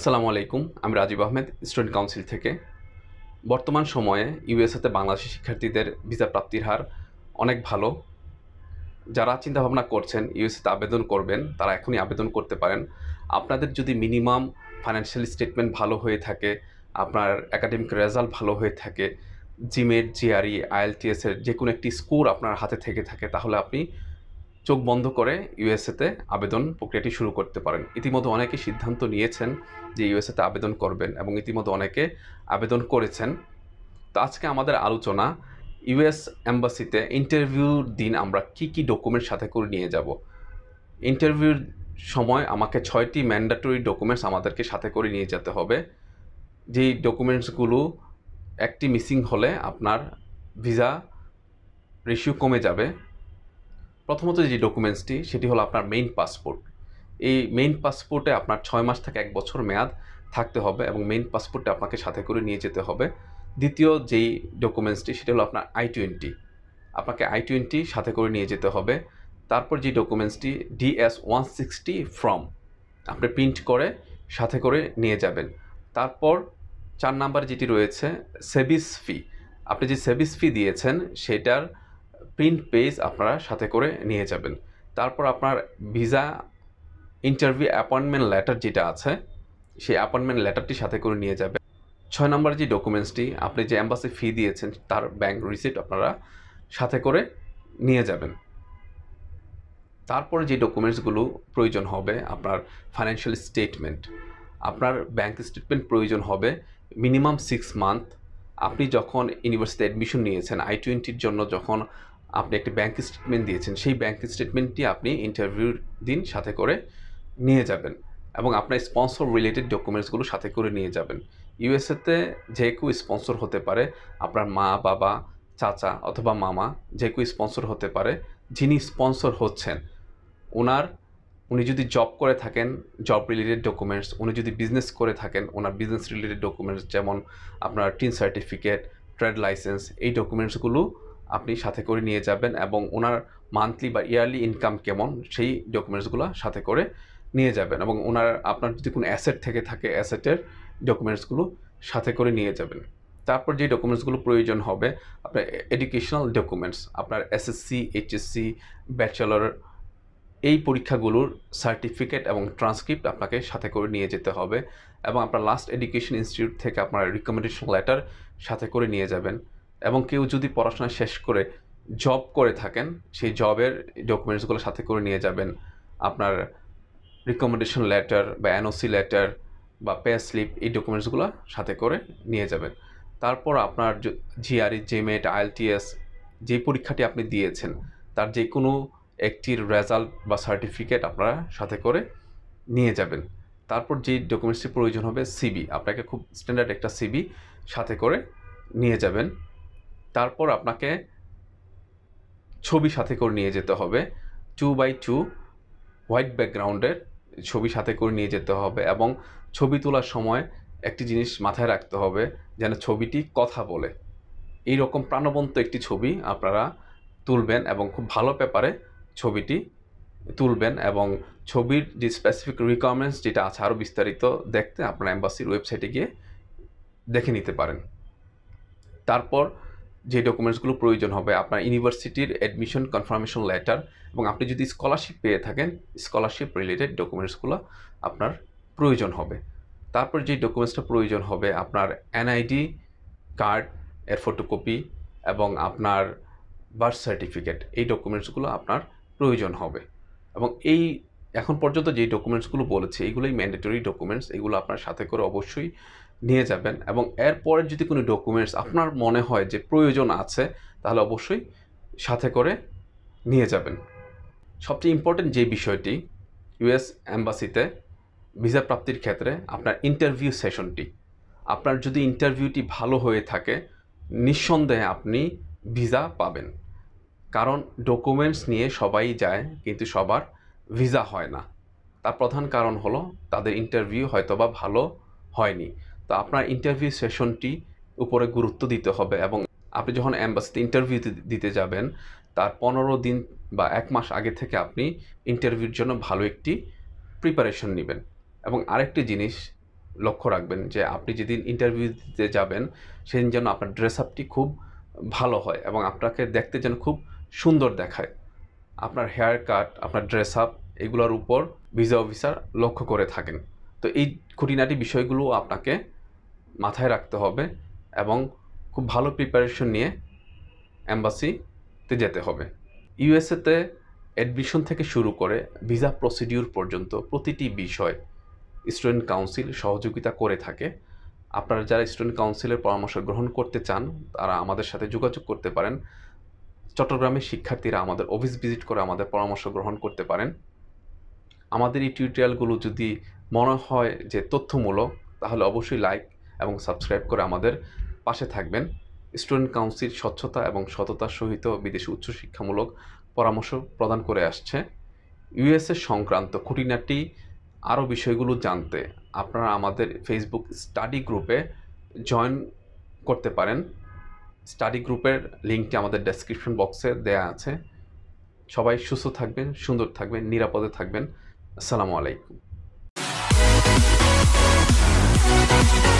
আসসালামু আলাইকুম আমি রাজীব আহমেদ স্টুডেন্ট কাউন্সিল থেকে বর্তমান সময়ে ইউএসএতে বাংলাদেশি শিক্ষার্থীদের ভিসা প্রাপ্তির হার অনেক ভালো যারা চিন্তাভাবনা করছেন ইউএসএতে আবেদন করবেন তারা এখনই আবেদন করতে পারেন আপনাদের যদি মিনিমাম ফাইন্যান্সিয়াল স্টেটমেন্ট ভালো হয়ে থাকে আপনার একাডেমিক রেজাল্ট ভালো হয়ে থাকে জিমেট জিআরই আইএলটিএসের e, যে কোনো একটি স্কোর আপনার হাতে থেকে থাকে তাহলে আপনি চোখ বন্ধ করে ইউএসএতে আবেদন প্রক্রিয়াটি শুরু করতে পারেন ইতিমধ্যে অনেকে সিদ্ধান্ত নিয়েছেন যে ইউএসএতে আবেদন করবেন এবং ইতিমধ্যে অনেকে আবেদন করেছেন তো আজকে আমাদের আলোচনা ইউএস অ্যাম্বাসিতে ইন্টারভিউর দিন আমরা কি কি ডকুমেন্ট সাথে করে নিয়ে যাব ইন্টারভিউর সময় আমাকে ছয়টি ম্যান্ডাটরি ডকুমেন্টস আমাদেরকে সাথে করে নিয়ে যেতে হবে যেই ডকুমেন্টসগুলো একটি মিসিং হলে আপনার ভিসা রেশিও কমে যাবে প্রথমত যে ডকুমেন্টসটি সেটি হলো আপনার মেইন পাসপোর্ট এই মেইন পাসপোর্টে আপনার ছয় মাস থেকে এক বছর মেয়াদ থাকতে হবে এবং মেইন পাসপোর্টটা আপনাকে সাথে করে নিয়ে যেতে হবে দ্বিতীয় যেই ডকুমেন্টসটি সেটি হলো আপনার আই টোয়েন্টি আপনাকে আই টোয়েন্টি সাথে করে নিয়ে যেতে হবে তারপর যে ডকুমেন্টসটি ডিএস ওয়ান সিক্সটি ফর্ম আপনি প্রিন্ট করে সাথে করে নিয়ে যাবেন তারপর চার নাম্বার যেটি রয়েছে সেভিস ফি আপনি যে সেভিস ফি দিয়েছেন সেটার প্রিন্ট পেজ আপনারা সাথে করে নিয়ে যাবেন তারপর আপনার ভিসা ইন্টারভিউ অ্যাপয়েন্টমেন্ট লেটার যেটা আছে সেই অ্যাপয়েন্টমেন্ট লেটারটি সাথে করে নিয়ে যাবে ছয় নম্বর যে ডকুমেন্টসটি আপনি যে অ্যাম্বাসি ফি দিয়েছেন তার ব্যাংক রিসিপ্ট আপনারা সাথে করে নিয়ে যাবেন তারপরে যে ডকুমেন্টসগুলো প্রয়োজন হবে আপনার ফাইন্যান্সিয়াল স্টেটমেন্ট আপনার ব্যাংক স্টেটমেন্ট প্রয়োজন হবে মিনিমাম সিক্স মান্থ আপনি যখন ইউনিভার্সিটি অ্যাডমিশন নিয়েছেন আই টোয়েন্টির জন্য যখন আপনি একটি ব্যাঙ্ক স্টেটমেন্ট দিয়েছেন সেই ব্যাঙ্ক স্টেটমেন্টটি আপনি ইন্টারভিউর দিন সাথে করে নিয়ে যাবেন এবং আপনার স্পন্সর রিলেটেড ডকুমেন্টসগুলো সাথে করে নিয়ে যাবেন ইউএসএতে যে কেউ স্পন্সর হতে পারে আপনার মা বাবা চাচা অথবা মামা যে কেউ স্পন্সর হতে পারে যিনি স্পন্সর হচ্ছেন ওনার উনি যদি জব করে থাকেন জব রিলেটেড ডকুমেন্টস উনি যদি বিজনেস করে থাকেন ওনার বিজনেস রিলেটেড ডকুমেন্টস যেমন আপনার টিন সার্টিফিকেট ট্রেড লাইসেন্স এই ডকুমেন্টসগুলো আপনি সাথে করে নিয়ে যাবেন এবং ওনার মান্থলি বা ইয়ারলি ইনকাম কেমন সেই ডকুমেন্টসগুলো সাথে করে নিয়ে যাবেন এবং ওনার আপনার যদি কোনো অ্যাসেট থেকে থাকে অ্যাসেটের ডকুমেন্টসগুলো সাথে করে নিয়ে যাবেন তারপর যে ডকুমেন্টসগুলো প্রয়োজন হবে আপনার এডুকেশনাল ডকুমেন্টস আপনার এসএসসি এইচএসসি ব্যাচেলর এই পরীক্ষাগুলোর সার্টিফিকেট এবং ট্রান্সক্রিপ্ট আপনাকে সাথে করে নিয়ে যেতে হবে এবং আপনার লাস্ট এডুকেশন ইনস্টিটিউট থেকে আপনার রিকমেন্ডেশন লেটার সাথে করে নিয়ে যাবেন এবং কেউ যদি পড়াশোনা শেষ করে জব করে থাকেন সেই জবের ডকুমেন্টসগুলো সাথে করে নিয়ে যাবেন আপনার রিকমেন্ডেশন লেটার বা এনওসি লেটার বা পে স্লিপ এই ডকুমেন্টসগুলো সাথে করে নিয়ে যাবেন তারপর আপনার জিআরই জেমেট আইএলটিএস যে পরীক্ষাটি আপনি দিয়েছেন তার যে কোনো একটির রেজাল্ট বা সার্টিফিকেট আপনারা সাথে করে নিয়ে যাবেন তারপর যে ডকুমেন্টসটি প্রয়োজন হবে সিবি আপনাকে খুব স্ট্যান্ডার্ড একটা সিবি সাথে করে নিয়ে যাবেন তারপর আপনাকে ছবি সাথে করে নিয়ে যেতে হবে টু বাই টু হোয়াইট ব্যাকগ্রাউন্ডের ছবি সাথে করে নিয়ে যেতে হবে এবং ছবি তোলার সময় একটি জিনিস মাথায় রাখতে হবে যেন ছবিটি কথা বলে এই রকম প্রাণবন্ত একটি ছবি আপনারা তুলবেন এবং খুব ভালো পেপারে ছবিটি তুলবেন এবং ছবির যে স্পেসিফিক রিকোয়ারমেন্টস যেটা আছে আরও বিস্তারিত দেখতে আপনারা অ্যাম্বাসির ওয়েবসাইটে গিয়ে দেখে নিতে পারেন তারপর যে ডকুমেন্টসগুলো প্রয়োজন হবে আপনার ইউনিভার্সিটির অ্যাডমিশন কনফার্মেশন লেটার এবং আপনি যদি স্কলারশিপ পেয়ে থাকেন স্কলারশিপ রিলেটেড ডকুমেন্টসগুলো আপনার প্রয়োজন হবে তারপর যে ডকুমেন্টসটা প্রয়োজন হবে আপনার এনআইডি কার্ড এর ফটোকপি এবং আপনার বার্থ সার্টিফিকেট এই ডকুমেন্টসগুলো আপনার প্রয়োজন হবে এবং এই এখন পর্যন্ত যে ডকুমেন্টসগুলো বলেছে এগুলোই ম্যান্ডেটরি ডকুমেন্টস এগুলো আপনার সাথে করে অবশ্যই নিয়ে যাবেন এবং এরপরে যদি কোনো ডকুমেন্টস আপনার মনে হয় যে প্রয়োজন আছে তাহলে অবশ্যই সাথে করে নিয়ে যাবেন সবচেয়ে ইম্পর্টেন্ট যে বিষয়টি ইউএস অ্যাম্বাসিতে ভিসা প্রাপ্তির ক্ষেত্রে আপনার ইন্টারভিউ সেশনটি আপনার যদি ইন্টারভিউটি ভালো হয়ে থাকে নিঃসন্দেহে আপনি ভিসা পাবেন কারণ ডকুমেন্টস নিয়ে সবাই যায় কিন্তু সবার ভিসা হয় না তার প্রধান কারণ হলো তাদের ইন্টারভিউ হয়তোবা ভালো হয়নি তো আপনার ইন্টারভিউ সেশনটি উপরে গুরুত্ব দিতে হবে এবং আপনি যখন অ্যাম্বাসিতে ইন্টারভিউ দিতে যাবেন তার পনেরো দিন বা এক মাস আগে থেকে আপনি ইন্টারভিউর জন্য ভালো একটি প্রিপারেশন নেবেন এবং আরেকটি জিনিস লক্ষ্য রাখবেন যে আপনি যেদিন ইন্টারভিউ দিতে যাবেন সেদিন যেন আপনার ড্রেস আপটি খুব ভালো হয় এবং আপনাকে দেখতে যেন খুব সুন্দর দেখায় আপনার হেয়ার কাট আপনার ড্রেস আপ এগুলোর উপর ভিসা অফিসার লক্ষ্য করে থাকেন তো এই খুঁটিনাটি বিষয়গুলো আপনাকে মাথায় রাখতে হবে এবং খুব ভালো প্রিপারেশন নিয়ে অ্যাম্বাসিতে যেতে হবে ইউএসএতে অ্যাডমিশন থেকে শুরু করে ভিসা প্রসিডিউর পর্যন্ত প্রতিটি বিষয় স্টুডেন্ট কাউন্সিল সহযোগিতা করে থাকে আপনারা যারা স্টুডেন্ট কাউন্সিলের পরামর্শ গ্রহণ করতে চান তারা আমাদের সাথে যোগাযোগ করতে পারেন চট্টগ্রামের শিক্ষার্থীরা আমাদের অফিস ভিজিট করে আমাদের পরামর্শ গ্রহণ করতে পারেন আমাদের এই টিউটোরিয়ালগুলো যদি মনে হয় যে তথ্যমূলক তাহলে অবশ্যই লাইক এবং সাবস্ক্রাইব করে আমাদের পাশে থাকবেন স্টুডেন্ট কাউন্সিল স্বচ্ছতা এবং সততার সহিত বিদেশি উচ্চশিক্ষামূলক পরামর্শ প্রদান করে আসছে ইউএসএ সংক্রান্ত খুঁটিনাটি আরও বিষয়গুলো জানতে আপনারা আমাদের ফেসবুক স্টাডি গ্রুপে জয়েন করতে পারেন স্টাডি গ্রুপের লিঙ্কটি আমাদের ডেসক্রিপশন বক্সে দেয়া আছে সবাই সুস্থ থাকবেন সুন্দর থাকবেন নিরাপদে থাকবেন আসসালামু আলাইকুম